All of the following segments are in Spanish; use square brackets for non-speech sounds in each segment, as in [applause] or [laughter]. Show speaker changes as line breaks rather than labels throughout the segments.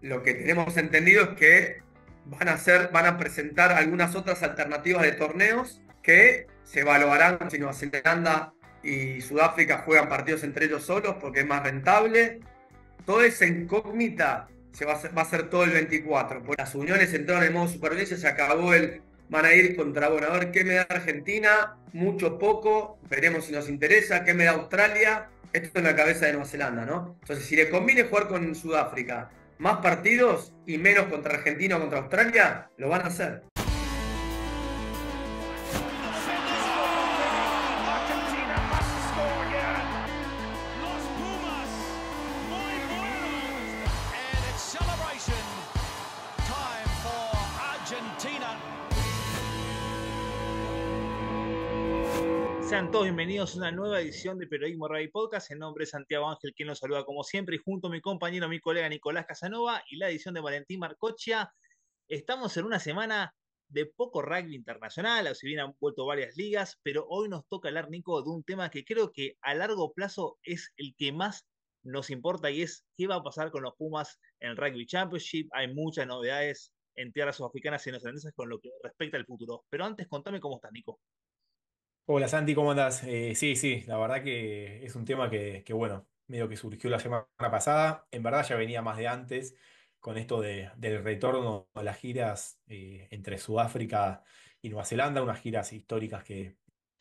lo que tenemos entendido es que van a, van a presentar algunas otras alternativas de torneos que se evaluarán si Nueva Zelanda y Sudáfrica juegan partidos entre ellos solos porque es más rentable. Todo esa incógnita se va a, ser todo el 24. Por pues las uniones entraron en modo supervivencia, se acabó el van a ir contra, bueno, a ver qué me da Argentina, mucho poco, veremos si nos interesa, qué me da Australia. Esto en la cabeza de Nueva Zelanda, ¿no? Entonces, si le conviene jugar con Sudáfrica, más partidos y menos contra Argentina o contra Australia, lo van a hacer.
bienvenidos a una nueva edición de Periodismo Radio Podcast. En nombre de Santiago Ángel, quien nos saluda como siempre, y junto a mi compañero, mi colega Nicolás Casanova y la edición de Valentín Marcochia. Estamos en una semana de poco rugby internacional, si bien han vuelto varias ligas, pero hoy nos toca hablar, Nico, de un tema que creo que a largo plazo es el que más nos importa y es qué va a pasar con los Pumas en el Rugby Championship. Hay muchas novedades en tierras sudafricanas y nacionales con lo que respecta al futuro. Pero antes, contame cómo estás, Nico.
Hola Santi, ¿cómo andás? Eh, sí, sí, la verdad que es un tema que, que, bueno, medio que surgió la semana pasada. En verdad ya venía más de antes con esto de- del retorno a las giras eh, entre Sudáfrica y Nueva Zelanda, unas giras históricas que,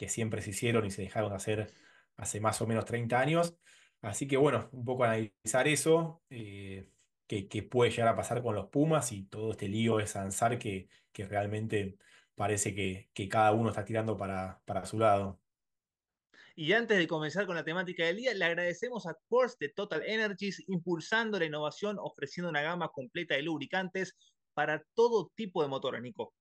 siempre se hicieron y se dejaron hacer hace más o menos 30 años. Así que bueno, un poco analizar eso, eh, qué puede llegar a pasar con los Pumas y todo este lío de Sansar que, que realmente parece que, cada uno está tirando para, su lado.
Y antes de comenzar con la temática del día, le agradecemos a Course de Total Energies impulsando la innovación, ofreciendo una gama completa de lubricantes para todo tipo de motor Nico.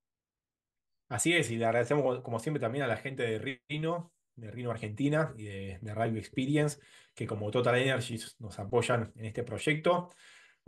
Así es, y le agradecemos como siempre también a la gente de Rino, de Rino Argentina y de, de Radio Experience, que como Total Energies nos apoyan en este proyecto.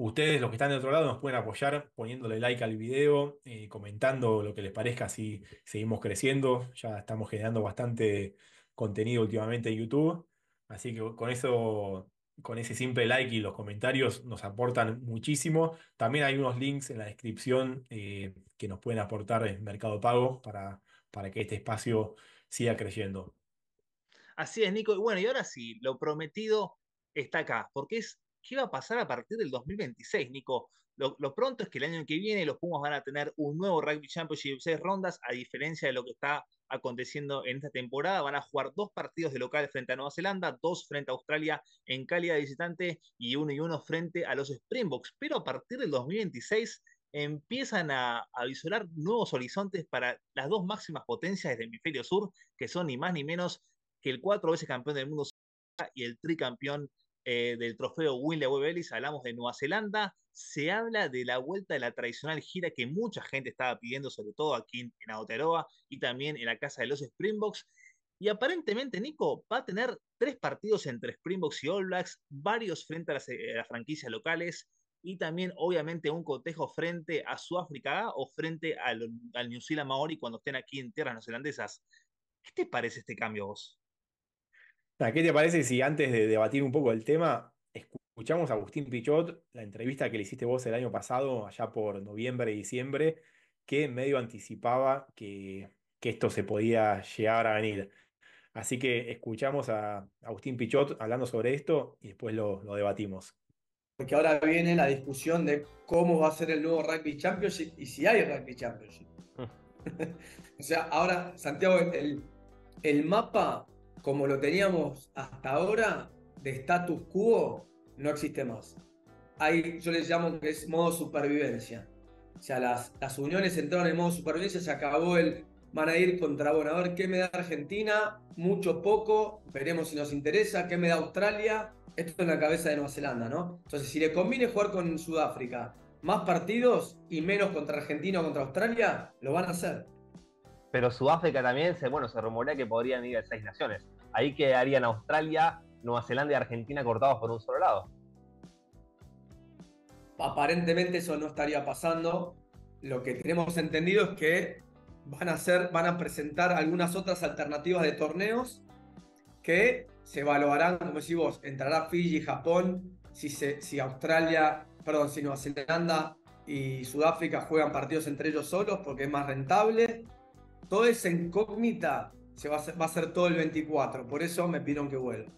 Ustedes, los que están de otro lado, nos pueden apoyar poniéndole like al video, eh, comentando lo que les parezca si seguimos creciendo. Ya estamos generando bastante contenido últimamente en YouTube. Así que con eso, con ese simple like y los comentarios nos aportan muchísimo. También hay unos links en la descripción eh, que nos pueden aportar en Mercado Pago para, para que este espacio siga creciendo.
Así es, Nico. Y bueno, y ahora sí, lo prometido está acá, porque es qué va a pasar a partir del 2026, Nico. Lo, pronto es que el año que viene los Pumas van a tener un nuevo Rugby Championship de seis rondas, a diferencia de lo que está aconteciendo en esta temporada. Van a jugar dos partidos de local frente a Nueva Zelanda, dos frente a Australia en calidad de visitante y uno y uno frente a los Springboks. Pero a partir del 2026 empiezan a, a visorar nuevos horizontes para las dos máximas potencias del hemisferio sur, que son ni más ni menos que el cuatro veces campeón del mundo y el tricampeón eh, del trofeo William Webb Ellis, hablamos de Nueva Zelanda, se habla de la vuelta de la tradicional gira que mucha gente estaba pidiendo, sobre todo aquí en, Aotearoa y también en la casa de los Springboks. Y aparentemente, Nico, va a tener tres partidos entre Springboks y All Blacks, varios frente a las, eh, franquicias locales y también, obviamente, un cotejo frente a Sudáfrica o frente al, New Zealand Maori cuando estén aquí en tierras neozelandesas. ¿Qué te parece este cambio vos?
¿Qué te parece si antes de debatir un poco el tema, escuchamos a Agustín Pichot, la entrevista que le hiciste vos el año pasado, allá por noviembre y diciembre, que medio anticipaba que, esto se podía llegar a venir? Así que escuchamos a Agustín Pichot
hablando sobre esto y después lo, debatimos. Porque ahora viene la discusión de cómo va a ser el nuevo Rugby Championship y si hay Rugby Championship. Mm. [laughs] o sea, ahora, Santiago, el, el mapa como lo teníamos hasta ahora, de status quo, no existe más. Ahí yo les llamo que es modo supervivencia. O sea, las, las uniones entraron en modo supervivencia, se acabó el van a ir contra, bueno, a ver qué me da Argentina, mucho poco, veremos si nos interesa, qué me da Australia, esto en la cabeza de Nueva Zelanda, ¿no? Entonces, si le conviene jugar con Sudáfrica, más partidos y menos contra Argentina o contra Australia, lo van a hacer.
Pero Sudáfrica también, se, bueno, se rumorea que podrían ir a seis naciones. Ahí quedarían Australia,
Nueva Zelanda y Argentina cortados por un solo lado. Aparentemente eso no estaría pasando. Lo que tenemos entendido es que van a, van a presentar algunas otras alternativas de torneos que se evaluarán, como decís vos, entrará Fiji, Japón, si, si Australia, perdón, si Nueva Zelanda y Sudáfrica juegan partidos entre ellos solos porque es más rentable, toda esa incógnita se va, a ser, va a ser todo el 24, por eso me pidieron que vuelva.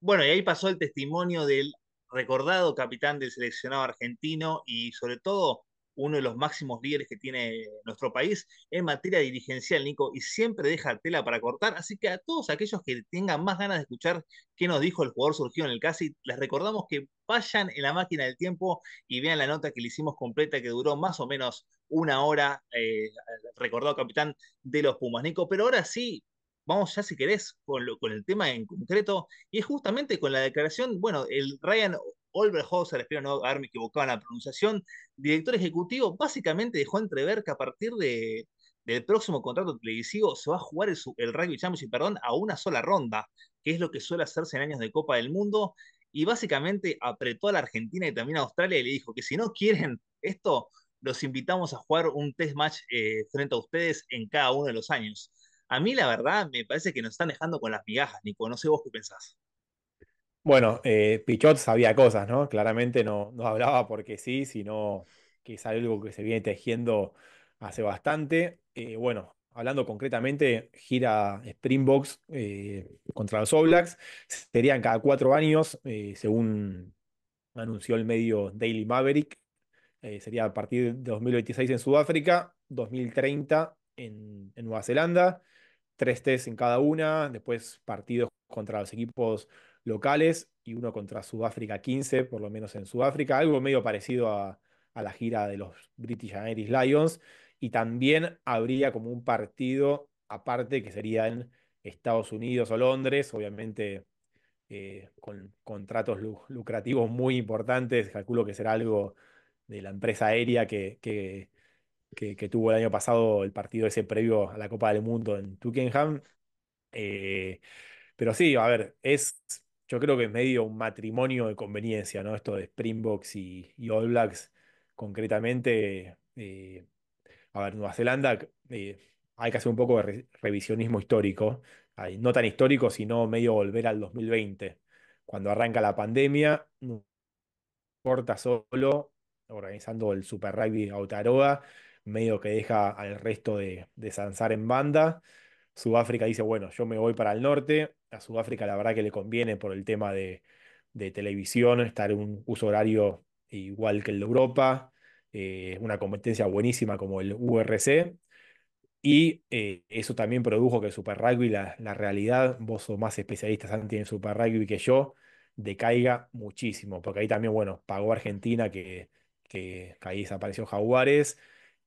Bueno, y ahí pasó el testimonio del recordado capitán del seleccionado argentino y sobre todo uno de los máximos líderes que tiene nuestro país en materia dirigencial, Nico, y siempre deja tela para cortar. Así que a todos aquellos que tengan más ganas de escuchar qué nos dijo el jugador surgió en el CASI, les recordamos que vayan en la máquina del tiempo y vean la nota que le hicimos completa, que duró más o menos una hora, eh, recordado capitán de los Pumas, Nico. Pero ahora sí, vamos ya si querés con, con el tema en concreto, y es justamente con la declaración, bueno, el Ryan Olberhauser, espero no haberme equivocado en la pronunciación, director ejecutivo, básicamente dejó entrever que a partir del próximo contrato televisivo se va a jugar el, Rugby Championship perdón, a una sola ronda, que es lo que suele hacerse en años de Copa del Mundo, y básicamente apretó a la Argentina y también a Australia y le dijo que si no quieren esto, los invitamos a jugar un test match eh, frente a ustedes en cada uno de los años. A mí la verdad me parece que nos están dejando con las migajas, Nico, no sé vos qué pensás.
Bueno, eh, Pichot sabía cosas, ¿no? Claramente no, no hablaba porque sí, sino que es algo que se viene tejiendo hace bastante. Eh, bueno, hablando concretamente, gira Springboks eh, contra los Oblaks, serían cada cuatro años, según anunció el medio Daily Maverick, sería a partir de 2026 en Sudáfrica, 2030 en, en Nueva Zelanda, tres test en cada una, después partidos contra los equipos locales y uno contra Sudáfrica 15, por lo menos en Sudáfrica, algo medio parecido a, la gira de los British and Lions. Y también habría como un partido aparte que sería en Estados Unidos o Londres, obviamente eh, con contratos lucrativos muy importantes. Calculo que será algo de la empresa aérea que, que, tuvo el año pasado el partido ese previo a la Copa del Mundo en Twickenham. Eh, pero sí, a ver, es yo creo que es medio un matrimonio de conveniencia, ¿no? Esto de Springboks y, All Blacks, concretamente. Eh, a ver, Nueva Zelanda, eh, hay que hacer un poco de revisionismo histórico, no tan histórico, sino medio volver al 2020. Cuando arranca la pandemia, corta solo, organizando el Super Rugby Autaroa medio que deja al resto de, de en banda. Sudáfrica dice, bueno, yo me voy para el norte. A Sudáfrica la verdad que le conviene por el tema de, televisión, estar en un uso horario igual que el de Europa, eh, una competencia buenísima como el URC. Y eh, eso también produjo que Super Rugby, la, la realidad, vos sos más especialistas en Super Rugby que yo, decaiga muchísimo, porque ahí también, bueno, pagó Argentina que, que ahí desapareció Jaguares,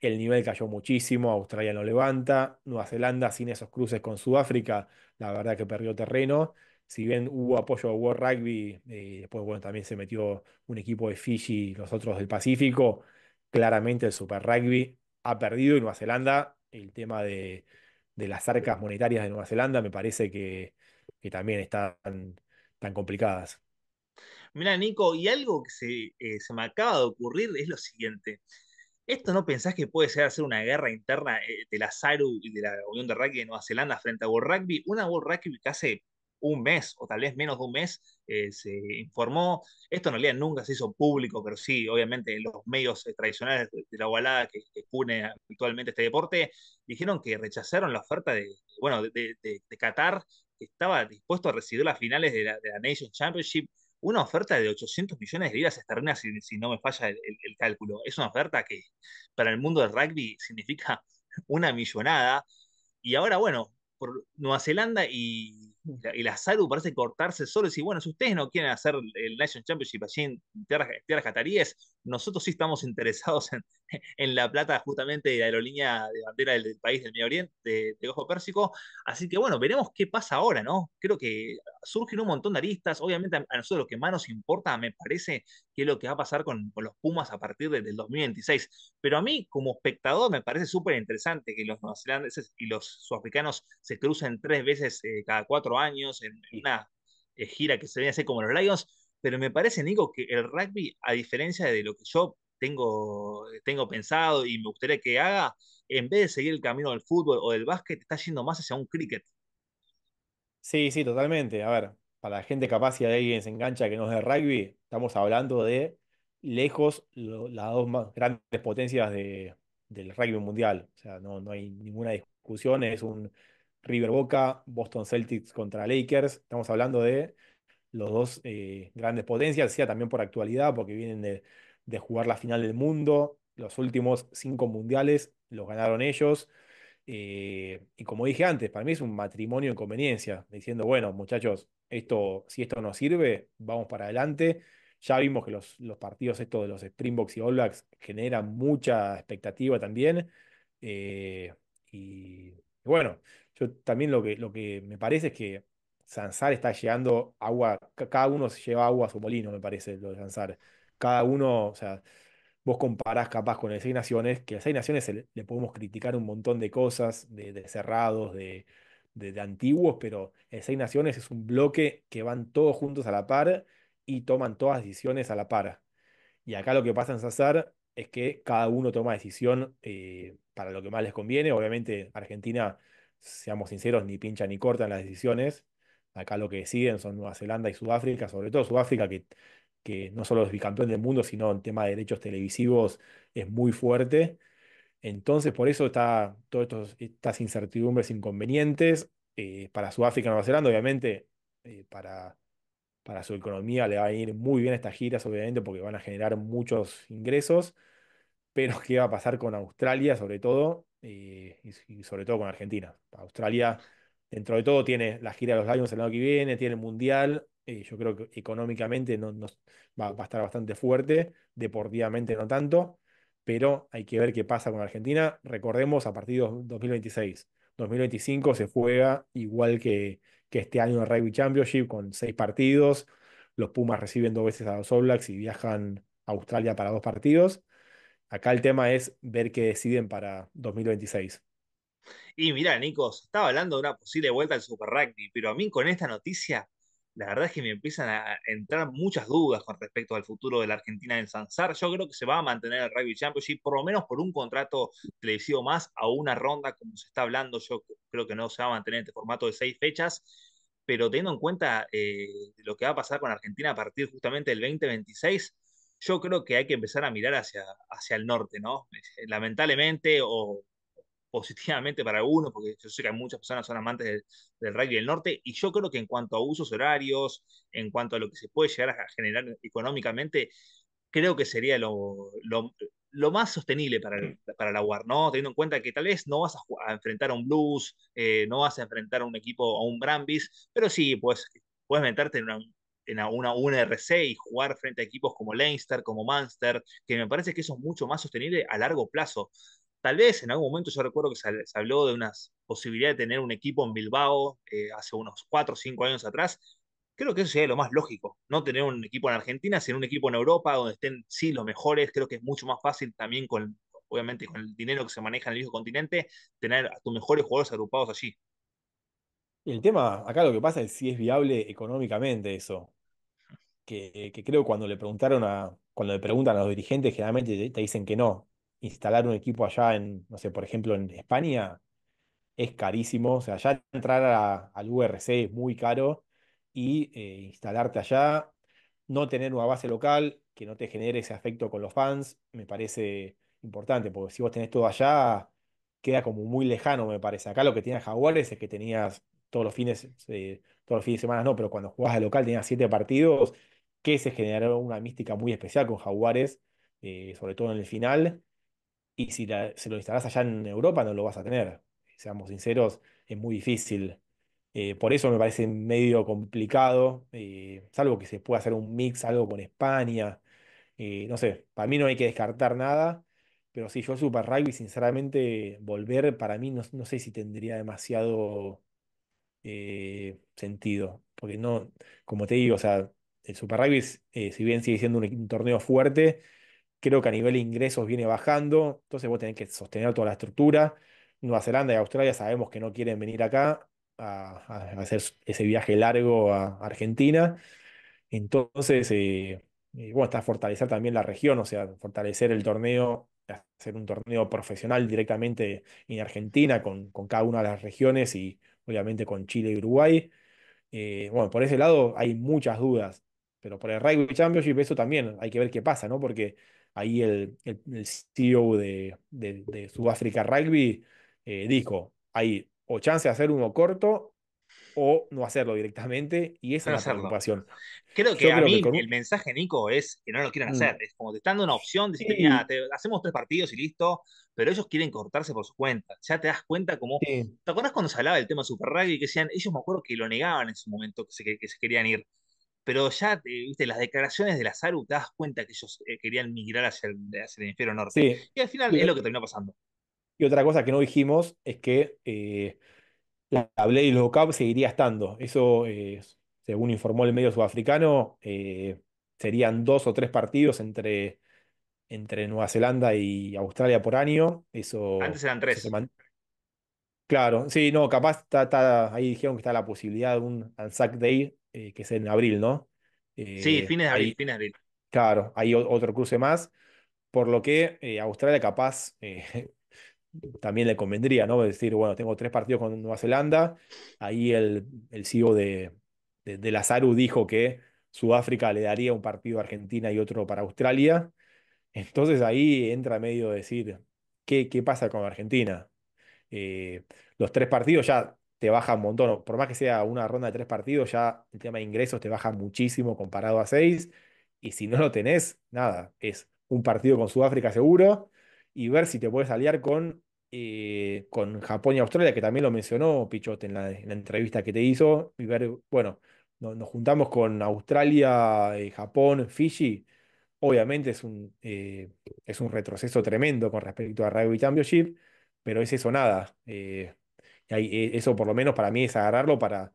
el nivel cayó muchísimo, Australia no levanta, Nueva Zelanda sin esos cruces con Sudáfrica, la verdad que perdió terreno. Si bien hubo apoyo a World Rugby, eh, después bueno, también se metió un equipo de Fiji, los otros del Pacífico, claramente el Super Rugby ha perdido y Nueva Zelanda, el tema de, las arcas monetarias de Nueva Zelanda me parece que, también están tan complicadas.
Mira, Nico, y algo que eh, se me acaba de ocurrir es lo siguiente. ¿Esto no pensás que puede ser hacer una guerra interna eh, de la SARU y de la Unión de Rugby de Nueva Zelanda frente a World Rugby? Una World Rugby que hace un mes o tal vez menos de un mes eh, se informó. Esto en realidad nunca se hizo público, pero sí, obviamente, los medios eh, tradicionales de, la ovalada que, que habitualmente este deporte dijeron que rechazaron la oferta de, bueno, de, Qatar, que estaba dispuesto a recibir las finales de la, la Championship una oferta de 800 millones de libras esterlinas, si, no me falla el, cálculo. Es una oferta que para el mundo del rugby significa [laughs] una millonada. Y ahora, bueno, por Nueva Zelanda y, y la salud parece cortarse solo y bueno, si ustedes no quieren hacer el National Championship allí en tierras, cataríes, nosotros sí estamos interesados [laughs] en, la plata justamente de la aerolínea de bandera del, país del Medio Oriente, de, Ojo Pérsico. Así que bueno, veremos qué pasa ahora, ¿no? Creo que surgen un montón de aristas. Obviamente a, a nosotros lo que más nos importa, me parece, qué es lo que va a pasar con, los Pumas a partir del 2026. Pero a mí, como espectador, me parece súper interesante que los neozelandeses y los sudafricanos se crucen tres veces eh, cada cuatro años en, una eh, gira que se viene a hacer como los Lions. Pero me parece, Nico, que el rugby, a diferencia de lo que yo tengo, tengo pensado y me gustaría que haga, en vez de seguir el camino del fútbol o del básquet, está yendo más hacia un cricket.
Sí, sí, totalmente. A ver, para la gente capaz si alguien se engancha que no es de rugby, estamos hablando de lejos las dos más grandes potencias del rugby mundial. O sea, no, hay ninguna discusión, es un River Boca, Boston Celtics contra Lakers, estamos hablando de los dos eh, grandes potencias, sea también por actualidad, porque vienen de jugar la final del mundo, los últimos cinco mundiales los ganaron ellos. Eh, y como dije antes, para mí es un matrimonio en conveniencia, diciendo, bueno, muchachos, esto, si esto no sirve, vamos para adelante. Ya vimos que los, los partidos estos de los Springboks y All Blacks generan mucha expectativa también. Eh, y, bueno, yo también lo que, lo que me parece es que Sansar está llegando agua, cada uno se lleva agua a su molino, me parece, lo de Sansar. Cada uno, o sea, vos comparás capaz con el Seis Naciones, que el Seis Naciones le, podemos criticar un montón de cosas, de, cerrados, de, antiguos, pero el Seis Naciones es un bloque que van todos juntos a la par y toman todas decisiones a la par. Y acá lo que pasa en Sazar es que cada uno toma decisión eh, para lo que más les conviene. Obviamente Argentina, seamos sinceros, ni pincha ni corta en las decisiones. Acá lo que deciden son Nueva Zelanda y Sudáfrica, sobre todo Sudáfrica, que que no solo es bicampeón del mundo, sino en tema de derechos televisivos es muy fuerte. Entonces, por eso está todas estas incertidumbres inconvenientes. Eh, para Sudáfrica, Nueva Zelanda, obviamente, eh, para, para su economía le va a ir muy bien estas giras, obviamente, porque van a generar muchos ingresos. [laughs] Pero, ¿qué va a pasar con Australia, sobre todo? Eh, y, y, sobre todo con Argentina. Australia, dentro de todo, tiene la gira de los Lions el año que viene, tiene el Mundial, yo creo que económicamente no, va, a estar bastante fuerte, deportivamente no tanto, pero hay que ver qué pasa con Argentina. Recordemos a partir de 2026. 2025 se juega igual que, que este año el Rugby Championship con seis partidos. Los Pumas reciben dos veces a los All Blacks y viajan a Australia para dos partidos. Acá el tema es ver qué deciden para 2026.
Y mira Nico estaba hablando de una posible vuelta al Super Rugby, pero a mí con esta noticia la verdad es que me empiezan a entrar muchas dudas con respecto al futuro de la Argentina en Sansar. Yo creo que se va a mantener el Rugby Championship, por lo menos por un contrato televisivo más a una ronda, como se está hablando. Yo creo que no se va a mantener este formato de seis fechas, pero teniendo en cuenta eh, lo que va a pasar con Argentina a partir justamente del 2026, yo creo que hay que empezar a mirar hacia, hacia el norte, ¿no? Eh, lamentablemente, o positivamente para uno porque yo sé que hay muchas personas que son amantes del, rugby del norte, y yo creo que en cuanto a usos horarios, en cuanto a lo que se puede llegar a generar económicamente, creo que sería lo, más sostenible para, para la UAR, ¿no? Teniendo en cuenta que tal vez no vas a, enfrentar a un Blues, eh, no vas a enfrentar a un equipo, a un Brambis, pero sí, pues puedes meterte en una, en una, RC y jugar frente a equipos como Leinster, como Munster, que me parece que eso es mucho más sostenible a largo plazo. Tal vez en algún momento yo recuerdo que se, habló de una posibilidad de tener un equipo en Bilbao eh, hace unos 4 o 5 años atrás. Creo que eso sería lo más lógico, no tener un equipo en Argentina, sino un equipo en Europa donde estén sí los mejores. Creo que es mucho más fácil también con, obviamente, con el dinero que se maneja en el viejo continente, tener a tus mejores jugadores agrupados allí.
el tema, acá lo que pasa es si es viable económicamente eso. Que, que, creo cuando le preguntaron a, cuando le preguntan a los dirigentes, generalmente te dicen que no instalar un equipo allá en, no sé, por ejemplo, en España es carísimo. O sea, ya entrar al URC es muy caro y eh, instalarte allá, no tener una base local que no te genere ese afecto con los fans, me parece importante, porque si vos tenés todo allá, queda como muy lejano, me parece. Acá lo que tenía Jaguares es que tenías todos los fines, eh, todos los fines de semana, no, pero cuando jugabas de local tenías siete partidos, que se generó una mística muy especial con Jaguares, eh, sobre todo en el final, y si se lo instalás allá en Europa, no lo vas a tener. Seamos sinceros, es muy difícil. Eh, por eso me parece medio complicado, eh, salvo que se pueda hacer un mix, algo con España. Eh, no sé, para mí no hay que descartar nada, pero si yo Super Rugby, sinceramente, volver para mí no, sé si tendría demasiado sentido. Porque no, como te digo, o sea, el Super Rugby, si bien sigue siendo un torneo fuerte, Creo que a nivel de ingresos viene bajando, entonces vos tenés que sostener toda la estructura. Nueva Zelanda y Australia sabemos que no quieren venir acá a, hacer ese viaje largo a Argentina. Entonces, eh, bueno, está fortalecer también la región, o sea, fortalecer el torneo, hacer un torneo profesional directamente en Argentina con, con cada una de las regiones y obviamente con Chile y Uruguay. Eh, bueno, por ese lado hay muchas dudas, pero por el Rugby Championship eso también hay que ver qué pasa, ¿no? Porque ahí el, el, CEO de, Sudáfrica Rugby eh, dijo, hay o chance de hacer uno corto o no hacerlo directamente y esa es la preocupación.
Creo que a mí el mensaje, Nico, es que no lo quieren mm. hacer. Es como te están dando una opción, de decir, hacemos tres partidos y listo, pero ellos quieren cortarse por su cuenta. Ya te das cuenta como... ¿Te acuerdas cuando se hablaba del tema Super Rugby que decían, ellos me acuerdo que lo negaban en su momento, que que se querían ir? pero ya, eh, viste, las declaraciones de la Saru, te das cuenta que ellos eh, querían migrar hacia el, hemisferio norte. Sí. Y al final es lo que terminó pasando.
Y otra cosa que no dijimos es que eh, la los Lockup seguiría estando. Eso, eh, según informó el medio sudafricano, serían dos o tres partidos entre, entre Nueva Zelanda y Australia por año. Eso, Antes eran tres. Claro, sí, no, capaz ahí dijeron que está la posibilidad de un Anzac Day eh, que es en abril, ¿no? sí,
eh, fines de abril, de abril.
Claro, hay otro cruce más, por lo que a eh, Australia capaz [laughs] también le convendría, ¿no? decir, bueno, tengo tres partidos con Nueva Zelanda, ahí el, el e de, de, la dijo que Sudáfrica le daría un partido a Argentina y otro para Australia, entonces ahí entra medio decir, ¿qué, qué pasa con Argentina? los tres partidos ya te baja un montón. Por más que sea una ronda de tres partidos, ya el tema de ingresos te baja muchísimo comparado a seis. Y si no lo tenés, nada, es un partido con Sudáfrica seguro y ver si te puedes aliar con, eh, con Japón y Australia, que también lo mencionó Pichote en la, entrevista que te hizo, y ver, bueno, nos juntamos con Australia, eh, Japón, Fiji. Obviamente es un, eh, es un retroceso tremendo con respecto a Rugby Championship, pero es eso nada. Eh, eh, eso por lo menos para mí es agarrarlo para,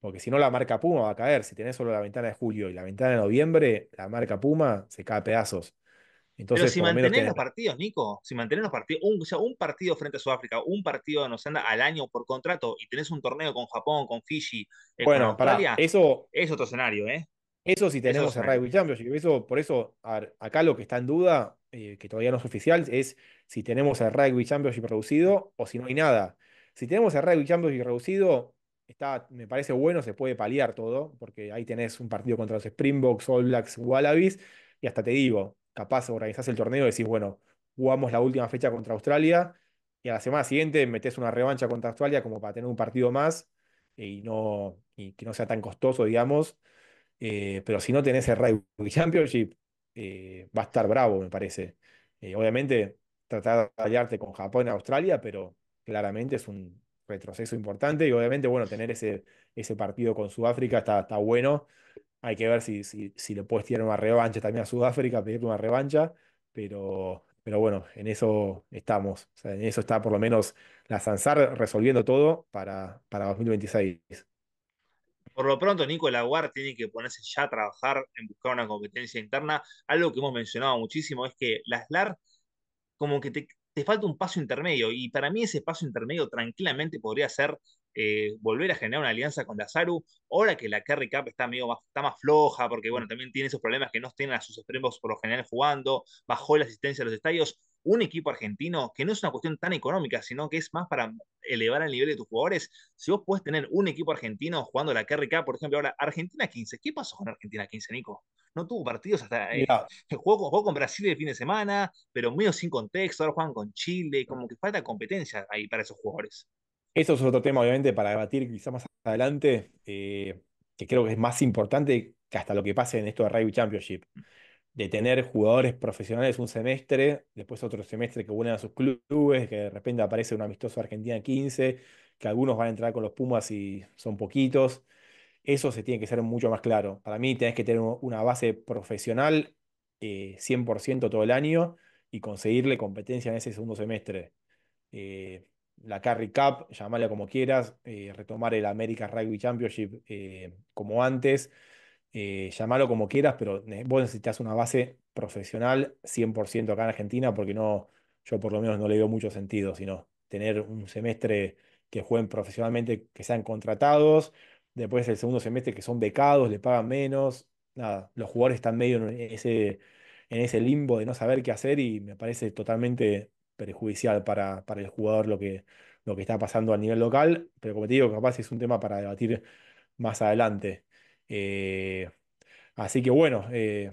porque si no la marca Puma va a caer. Si tenés solo la ventana de julio y la ventana de noviembre, la marca Puma se cae a pedazos. Entonces, Pero si mantenés los
partidos, Nico, si mantenés los partidos, un, partido frente a Sudáfrica, un partido en al año por contrato y tenés un torneo con Japón, con Fiji, eh, bueno, con eso es otro escenario, ¿eh?
Eso si tenemos el Rugby Championship. Eso, por eso, acá lo que está en duda, eh, que todavía no es oficial, es si tenemos el Rugby Championship producido o si no hay nada. Si tenemos el rugby championship reducido, está, me parece bueno, se puede paliar todo, porque ahí tenés un partido contra los Springboks, All Blacks, Wallabies, y hasta te digo, capaz organizás el torneo y decís, bueno, jugamos la última fecha contra Australia, y a la semana siguiente metés una revancha contra Australia como para tener un partido más y, no, y que no sea tan costoso, digamos. Eh, pero si no tenés el Rugby Championship, eh, va a estar bravo, me parece. Eh, obviamente, tratar de paliarte con Japón y Australia, pero claramente es un retroceso importante y obviamente, bueno, tener ese, ese partido con Sudáfrica está, está bueno. Hay que ver si, si, le puedes tirar una revancha también a Sudáfrica, pedirle una revancha, pero, pero bueno, en eso estamos. en eso está por lo menos la Sansar resolviendo todo para, para 2026.
Por lo pronto, Nico Laguar tiene que ponerse ya a trabajar en buscar una competencia interna. Algo que hemos mencionado muchísimo es que las LAR como que te, falta un paso intermedio. Y para mí ese paso intermedio tranquilamente podría ser eh, volver a generar una alianza con SARU. ahora que la Carry Cup está, más, floja, porque bueno, mm. también tiene esos problemas que no tienen a sus extremos por lo general jugando, bajó la asistencia a los estadios, un equipo argentino, que no es una cuestión tan económica, sino que es más para elevar el nivel de tus jugadores, si vos puedes tener un equipo argentino jugando la KRK, por ejemplo, ahora Argentina 15, ¿qué pasó con Argentina 15, Nico? No tuvo partidos hasta... Eh, ahí [laughs] jugó, jugó, con Brasil el fin de semana, pero medio sin contexto, ahora juegan con Chile, como que falta competencia ahí para esos jugadores.
Eso es otro tema, obviamente, para debatir quizá más adelante, eh, que creo que es más importante que hasta lo que pase en esto de Rugby Championship de tener jugadores profesionales un semestre, después otro semestre que vuelan a sus clubes, que de repente aparece un amistoso Argentina 15, que algunos van a entrar con los Pumas y son poquitos. Eso se tiene que ser mucho más claro. Para mí tenés que tener una base profesional 100% eh, todo el año y conseguirle competencia en ese segundo semestre. Eh, la Carry Cup, llamarla como quieras, eh, retomar el América Rugby Championship como antes eh, llamalo como quieras, pero vos necesitas una base profesional 100% acá en Argentina, porque no, yo por lo menos no le veo mucho sentido, sino tener un semestre que jueguen profesionalmente, que sean contratados, después el segundo semestre que son becados, le pagan menos, nada, los jugadores están medio en ese, en ese limbo de no saber qué hacer y me parece totalmente perjudicial para, el jugador lo que, lo que está pasando a nivel local, pero como te digo, capaz es un tema para debatir más adelante. Eh, así que bueno, eh,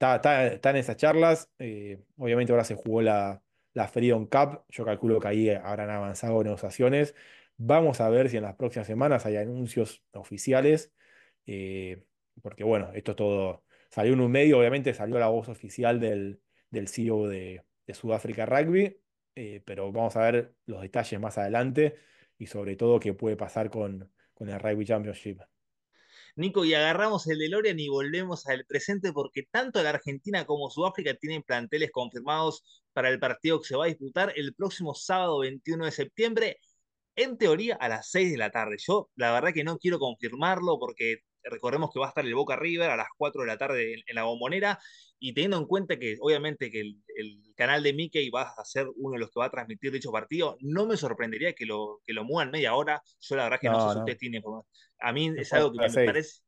están esas charlas. Eh, obviamente ahora se jugó la, la Freedom Cup. Yo calculo que ahí habrán avanzado negociaciones. Vamos a ver si en las próximas semanas hay anuncios oficiales. porque bueno, esto es todo. Salió en un medio, obviamente salió la voz oficial del, CEO de, Sudáfrica Rugby. pero vamos a ver los detalles más adelante y sobre todo qué puede pasar con el Rugby Championship.
Nico, y agarramos el de DeLorean y volvemos al presente porque tanto la Argentina como Sudáfrica tienen planteles confirmados para el partido que se va a disputar el próximo sábado 21 de septiembre en teoría a las 6 de la tarde. Yo la verdad que no quiero confirmarlo porque Recordemos que va a estar el Boca River a las 4 de la tarde en, la bombonera y teniendo en cuenta que obviamente que el, canal de Mickey va a ser uno de los que va a transmitir dicho partido, no me sorprendería que lo, que lo muevan media hora. Yo la verdad que no, sé si usted tiene A mí es algo que me parece...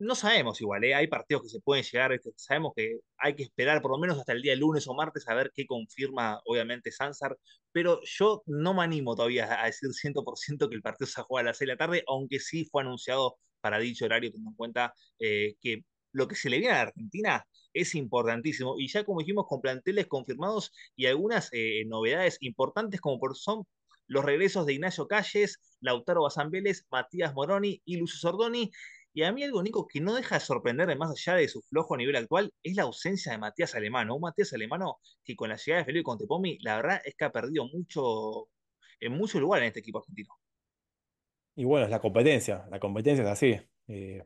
No sabemos igual, ¿eh? hay partidos que se pueden llegar, sabemos que hay que esperar por lo menos hasta el día lunes o martes a ver qué confirma obviamente Sansar, pero yo no me animo todavía a decir 100% que el partido se juega a las 6 de la tarde, aunque sí fue anunciado para dicho horario, teniendo en cuenta eh, que lo que se le viene a la Argentina es importantísimo. Y ya como dijimos, con planteles confirmados y algunas eh, novedades importantes como por son los regresos de Ignacio Calles, Lautaro Basambeles, Matías Moroni y Lucio Sordoni. Y a mí algo, único que no deja de sorprenderme más allá de su flojo a nivel actual es la ausencia de Matías Alemano. Un Matías Alemano que con la llegada de Felipe Contepomi, la verdad es que ha perdido mucho, en mucho lugar en este equipo argentino.
Y bueno, es la competencia, la competencia es así. Eh,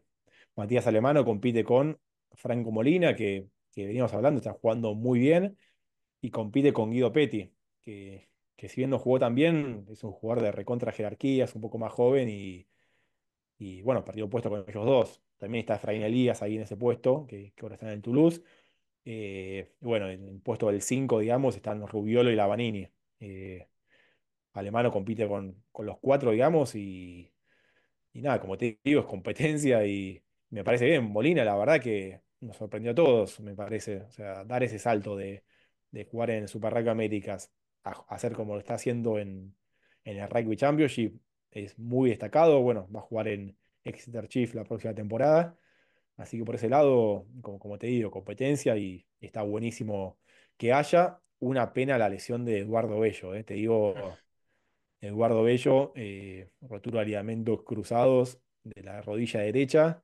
Matías Alemano compite con Franco Molina, que, veníamos hablando, está jugando muy bien, y compite con Guido Petti, que, si bien no jugó tan bien, es un jugador de recontra jerarquía, es un poco más joven y, y bueno, partido puesto con ellos dos. También está Efraín Elías ahí en ese puesto, que, ahora está en el Toulouse. Eh, bueno, en el puesto del 5, digamos, están Rubiolo y Lavanini. Eh, Alemano compite con, con los cuatro, digamos, y, nada, como te digo, es competencia y me parece bien. Molina, la verdad que nos sorprendió a todos, me parece. O sea, dar ese salto de, jugar en Super Rugby Américas a, hacer como lo está haciendo en, el Rugby Championship es muy destacado. Bueno, va a jugar en Exeter Chief la próxima temporada. Así que por ese lado, como, como te digo, competencia y está buenísimo que haya. Una pena la lesión de Eduardo Bello, ¿eh? te digo, Eduardo Bello, eh, rotura cruzados de la rodilla derecha,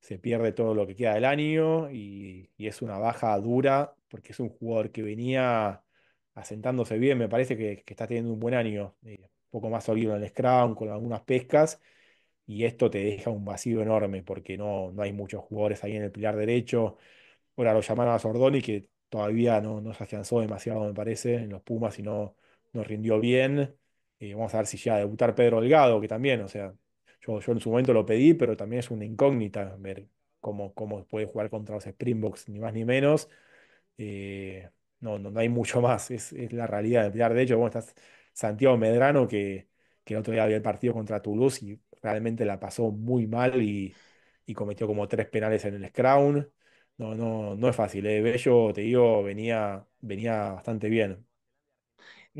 se pierde todo lo que queda del año y, es una baja dura porque es un jugador que venía asentándose bien, me parece que, está teniendo un buen año, un eh, poco más sólido en el scrum, con algunas pescas, y esto te deja un vacío enorme porque no, no hay muchos jugadores ahí en el pilar derecho. Ahora lo llamaron a Sordoni que todavía no, se afianzó demasiado, me parece, en los Pumas y no, no rindió bien. Eh, vamos a ver si ya debutar Pedro Delgado que también, o sea, yo, yo en su momento lo pedí, pero también es una incógnita ver cómo, cómo puede jugar contra los Springboks, ni más ni menos. Eh, no, no, hay mucho más, es, la realidad de De hecho, bueno, estás Santiago Medrano, que, el otro día había el partido contra Toulouse y realmente la pasó muy mal y, cometió como tres penales en el Scrum. No, no, no es fácil. Eh. Bello, te digo, venía, venía bastante bien.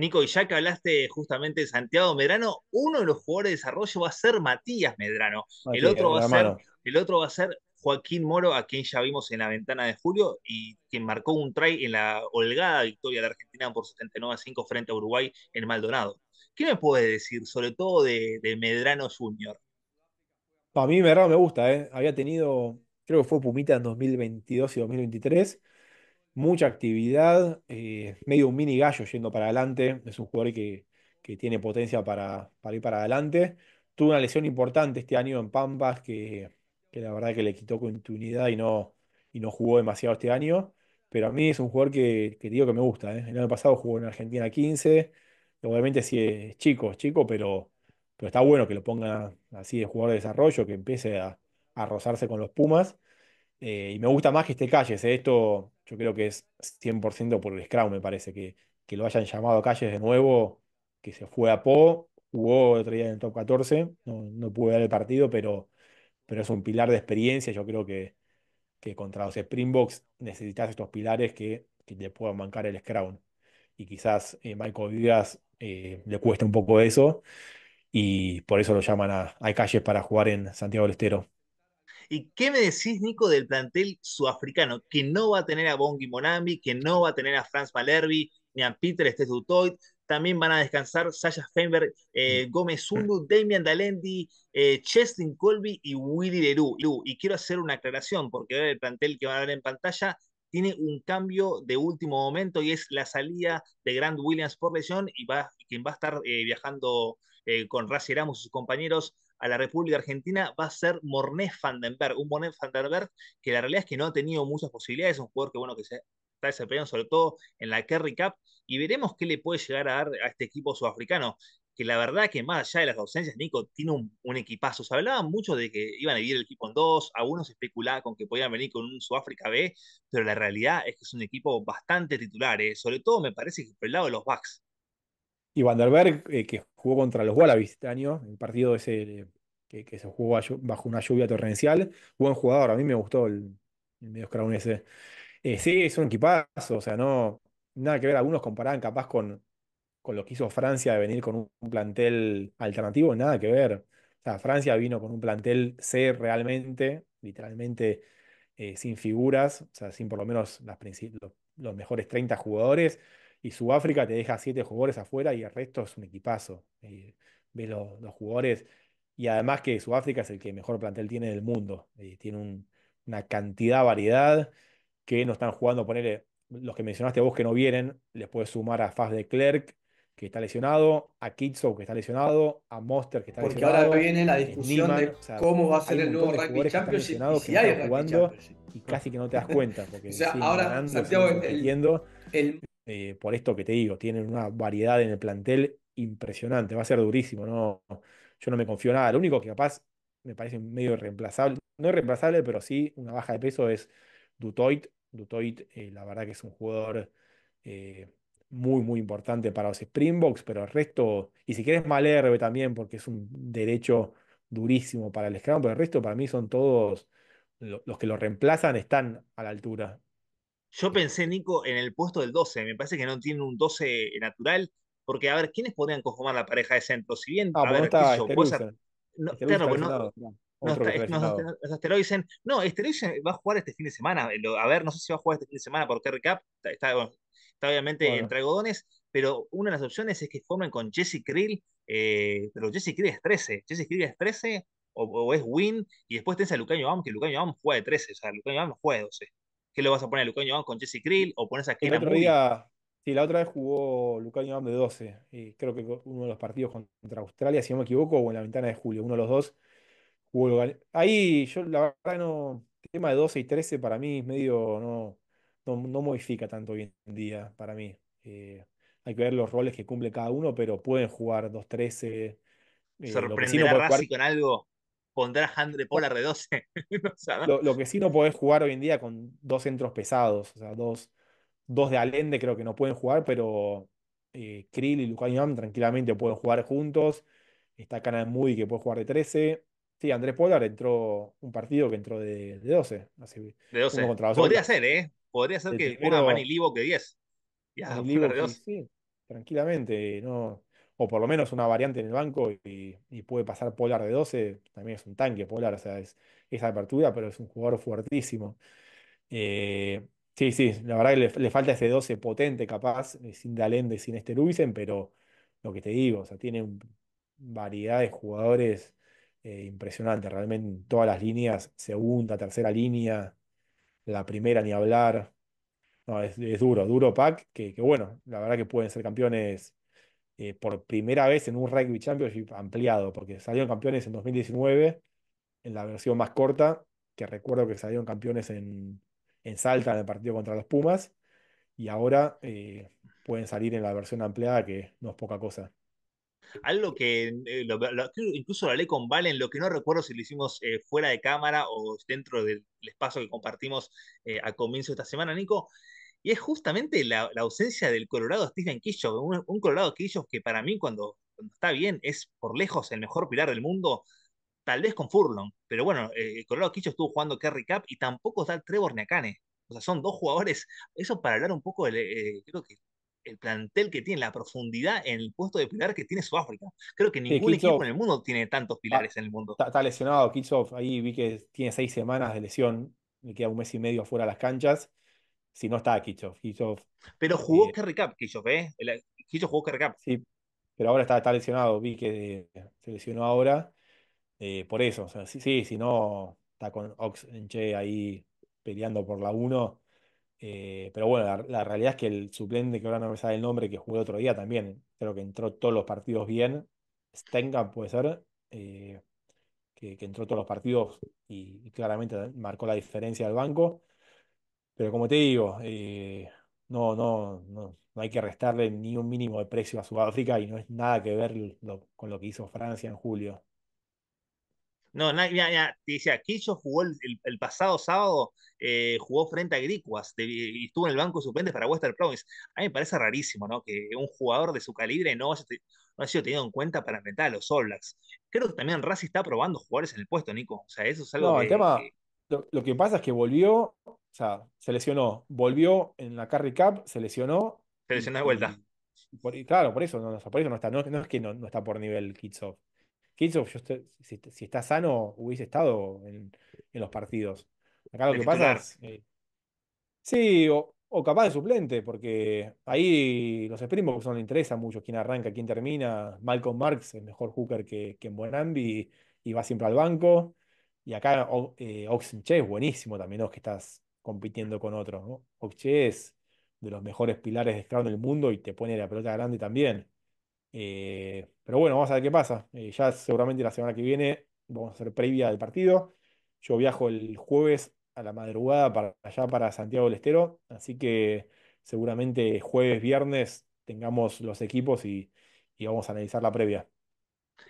Nico, y ya que hablaste justamente de Santiago Medrano, uno de los jugadores de desarrollo va a ser Matías Medrano. el, otro va a ser, el otro va a ser Joaquín Moro, a quien ya vimos en la ventana de julio y quien marcó un try en la holgada victoria de Argentina por 79 a 5 frente a Uruguay en Maldonado. ¿Qué me puedes decir, sobre todo de, Medrano Junior?
A mí Medrano me gusta, ¿eh? había tenido, creo que fue Pumita en 2022 y 2023, mucha actividad, eh, medio un mini gallo yendo para adelante, es un jugador que, tiene potencia para, ir para adelante. Tuvo una lesión importante este año en Pampas que, la verdad que le quitó continuidad y no, y no jugó demasiado este año, pero a mí es un jugador que, digo que me gusta. ¿eh? El año pasado jugó en Argentina 15, obviamente sí es chico, es chico, pero, pero está bueno que lo ponga así de jugador de desarrollo, que empiece a rozarse con los Pumas eh, y me gusta más que este Calles. ¿eh? Esto yo creo que es 100% por el Scrum, me parece, que, lo hayan llamado Calles de nuevo, que se fue a Po, jugó otro día en el top 14, no, no pude ver el partido, pero, pero es un pilar de experiencia. Yo creo que, que contra los Springboks necesitas estos pilares que, que te puedan bancar el Scrum. Y quizás eh, Michael Díaz le cuesta un poco eso y por eso lo llaman a, a Calles para jugar en Santiago del Estero.
¿Y qué me decís, Nico, del plantel sudafricano? Que no va a tener a Bongi Monambi, que no va a tener a Franz Valerbi, ni a Peter Dutoit. También van a descansar Sasha Feinberg, eh, mm. Gómez Zulu, Damian Dalendi, eh, Colby y Willy Deru. Y quiero hacer una aclaración, porque el plantel que van a ver en pantalla tiene un cambio de último momento y es la salida de Grant Williams por lesión y va, quien va a estar eh, viajando eh, con Rassi Ramos y sus compañeros a la República Argentina va a ser Morné Vandenberg, un Morné Vandenberg que la realidad es que no ha tenido muchas posibilidades, es un jugador que bueno que se está desempeñando sobre todo en la Kerry Cup y veremos qué le puede llegar a dar a este equipo sudafricano que la verdad que más allá de las ausencias, Nico tiene un, equipazo. Se hablaba mucho de que iban a dividir el equipo en dos, algunos especulaban con que podían venir con un Sudáfrica B, pero la realidad es que es un equipo bastante titular, ¿eh? sobre todo me parece que por el lado de los Bucks.
Y Vanderberg, eh, que jugó contra los Wallabies este año, el partido ese eh, que, se jugó bajo una lluvia torrencial, buen jugador, a mí me gustó el, medio scrum ese. Eh, sí, es un equipazo, o sea, no, nada que ver, algunos comparaban capaz con, con lo que hizo Francia de venir con un, plantel alternativo, nada que ver. sea, Francia vino con un plantel C realmente, literalmente sin figuras, o sea, sin por lo menos los, los mejores 30 jugadores, y Sudáfrica te deja siete jugadores afuera y el resto es un equipazo. Eh, ve los, jugadores. Y además que Sudáfrica es el que mejor plantel tiene del mundo. Eh, tiene una cantidad, variedad que no están jugando. poner los que mencionaste a vos que no vienen, les puedes sumar a Faz de Klerk, que está lesionado, a Kitso que está lesionado, a Monster, que está lesionado. Porque ahora viene la eh, discusión de cómo va a ser el nuevo Rugby Championship. Y si hay jugando y casi que no te das cuenta. [laughs] Porque o sea, ahora, Santiago, el, el, eh, por esto que te digo, tienen una variedad en el plantel impresionante, va a ser durísimo, ¿no? Yo no me confío nada, lo único que capaz me parece medio reemplazable, no es reemplazable, pero sí una baja de peso es Dutoit. Dutoit, eh, la verdad que es un jugador eh, muy, muy importante para los Springboks, pero el resto, y si quieres Malherbe también, porque es un derecho durísimo para el Scrum, pero el resto para mí son todos los que lo reemplazan están a la altura.
Yo pensé, Nico, en el puesto del 12. Me parece que no tiene un 12 natural. Porque, a ver, ¿quiénes podrían conformar la pareja de centro? Si bien, ah, a ver, está No, pues no, no, no, no, va a jugar este fin de semana. Eh, a ver, no sé si va a jugar este fin de semana porque Recap está, obviamente en entre pero una de las opciones es que formen con Jesse Krill, eh, pero Jesse Krill es 13. Jesse Krill es 13 o, es Win, y después tenés a Lucaño Am, que Lucaño Am juega de 13, o sea, Lucaño Am juega de 12. ¿Qué le vas a poner a Lucaño con Jesse Krill? ¿O pones a Sí, la
otra vez jugó Lucaño de 12. Y creo que uno de los partidos contra Australia, si no me equivoco, o en la ventana de julio, uno de los dos jugó Ahí yo la verdad no. El tema de 12 y 13 para mí es medio no, no, modifica tanto hoy en día, para mí. Eh, hay que ver los roles que cumple cada uno, pero pueden jugar 2-13. Eh, a
con algo? pondrá André Pola de 12 [laughs] lo,
que sí no podés jugar hoy en día con dos centros pesados, o sea, dos, dos de Allende creo que no pueden jugar, pero eh, Krill y Lucañam tranquilamente pueden jugar juntos. Está de Moody que puede jugar de 13. Sí, Andrés Polar entró un partido que entró de, 12.
de 12. Podría ser, ¿eh? Podría ser que una Manilivo que 10. Ya, sí,
tranquilamente. No, o por lo menos una variante en el banco y, puede pasar Polar de 12, también es un tanque Polar, o sea, es, esa apertura, pero es un jugador fuertísimo. Eh, sí, sí, la verdad que le, falta ese 12 potente, capaz, eh, sin Dalende, sin este Luisen, pero lo que te digo, o sea, tiene variedad de jugadores eh, impresionantes. realmente todas las líneas, segunda, tercera línea, la primera ni hablar. No, es, duro, duro pack, que bueno, la verdad que pueden ser campeones eh, por primera vez en un Rugby Championship ampliado, porque salieron campeones en 2019, en la versión más corta, que recuerdo que salieron campeones en, Salta en el partido contra los Pumas, y ahora eh, pueden salir en la versión ampliada, que no es poca cosa.
Algo que, eh, incluso lo hablé con Valen, lo que no recuerdo si lo hicimos fuera de cámara o dentro del espacio que compartimos a comienzo de esta semana, Nico, y es justamente la, ausencia del Colorado Stephen Kishoff, un, Colorado Kishoff que para mí cuando, está bien es por lejos el mejor pilar del mundo, tal vez con Furlong, pero bueno, eh, el Colorado Kishoff estuvo jugando Kerry Cup y tampoco está Trevor Neacane. O sea, son dos jugadores, eso para hablar un poco, del, eh, creo que el plantel que tiene, la profundidad en el puesto de pilar que tiene Sudáfrica. Creo que ningún equipo en el mundo tiene tantos ah, pilares en el mundo.
Está, lesionado Kitchoff, ahí vi que tiene seis semanas de lesión, le queda un mes y medio afuera de las canchas si no está Kichoff pero jugó eh, Kerry Cup, ¿eh? eh jugó Kerry Cup. Sí, pero ahora está, lesionado. Vi que eh, se lesionó ahora. Eh, por eso, o sea, sí, si no, está con Ox ahí peleando por la 1. pero bueno, la, realidad es que el suplente, que ahora no me sale el nombre, que jugó el otro día también, creo que entró todos los partidos bien. tenga puede ser, que, entró todos los partidos y, y, claramente marcó la diferencia del banco. Pero como te digo, eh, no, no, no, hay que restarle ni un mínimo de precio a Sudáfrica y no es nada que ver con lo que hizo Francia en julio.
No, mira, te decía, Kicho jugó el, pasado sábado, eh, jugó frente a Gricuas y estuvo en el banco de suspende para Western Province. A mí me parece rarísimo, ¿no? Que un jugador de su calibre no haya, sido tenido en cuenta para enfrentar a los All Blacks. Creo que también Razi está probando jugadores en el puesto, Nico. O sea, eso es algo tema,
lo, que pasa es que volvió, o sea, se lesionó, volvió en la Carry Cup, se lesionó.
Se lesionó de vuelta.
claro, por eso, no, por eso no está, no, es que no, está por nivel Kitsoff. of si, si, está sano, hubiese estado en, los partidos. Acá lo que pasa es. Eh, sí, o, capaz de suplente, porque ahí los Springboks no le interesa mucho quién arranca, quién termina. Malcolm Marx es mejor hooker que, que Buenambi y va siempre al banco. Y acá eh, Oxenche es buenísimo también, ¿no? que estás compitiendo con otros. Oxenche es de los mejores pilares de Scrum del mundo y te pone la pelota grande también. Eh, pero bueno, vamos a ver qué pasa. Eh, ya seguramente la semana que viene vamos a hacer previa del partido. Yo viajo el jueves a la madrugada para allá para Santiago del Estero, así que seguramente jueves, viernes tengamos los equipos y vamos a analizar la previa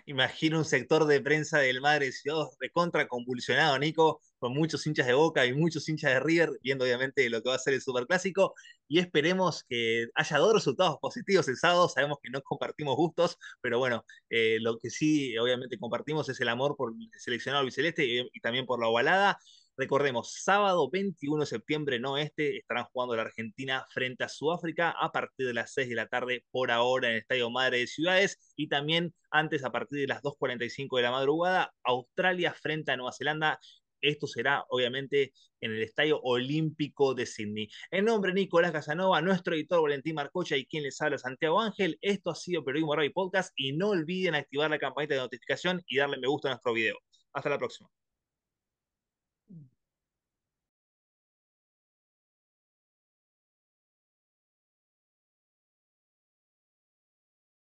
imagino un sector de prensa del Madre Ciudad contra convulsionado, Nico, con muchos hinchas de Boca y muchos hinchas de River, viendo obviamente lo que va a ser el Superclásico, y esperemos que haya dos resultados positivos el sábado, sabemos que no compartimos gustos, pero bueno, eh, lo que sí obviamente compartimos es el amor por el seleccionado biceleste y también por la ovalada, Recordemos, sábado 21 de septiembre, no este, estarán jugando la Argentina frente a Sudáfrica a partir de las 6 de la tarde por ahora en el Estadio Madre de Ciudades y también antes a partir de las 2.45 de la madrugada, Australia frente a Nueva Zelanda. Esto será obviamente en el Estadio Olímpico de Sydney. En nombre de Nicolás Casanova, nuestro editor Valentín Marcocha y quien les habla Santiago Ángel, esto ha sido Periodismo Radio Podcast y no olviden activar la campanita de notificación y darle me gusta a nuestro video. Hasta la próxima.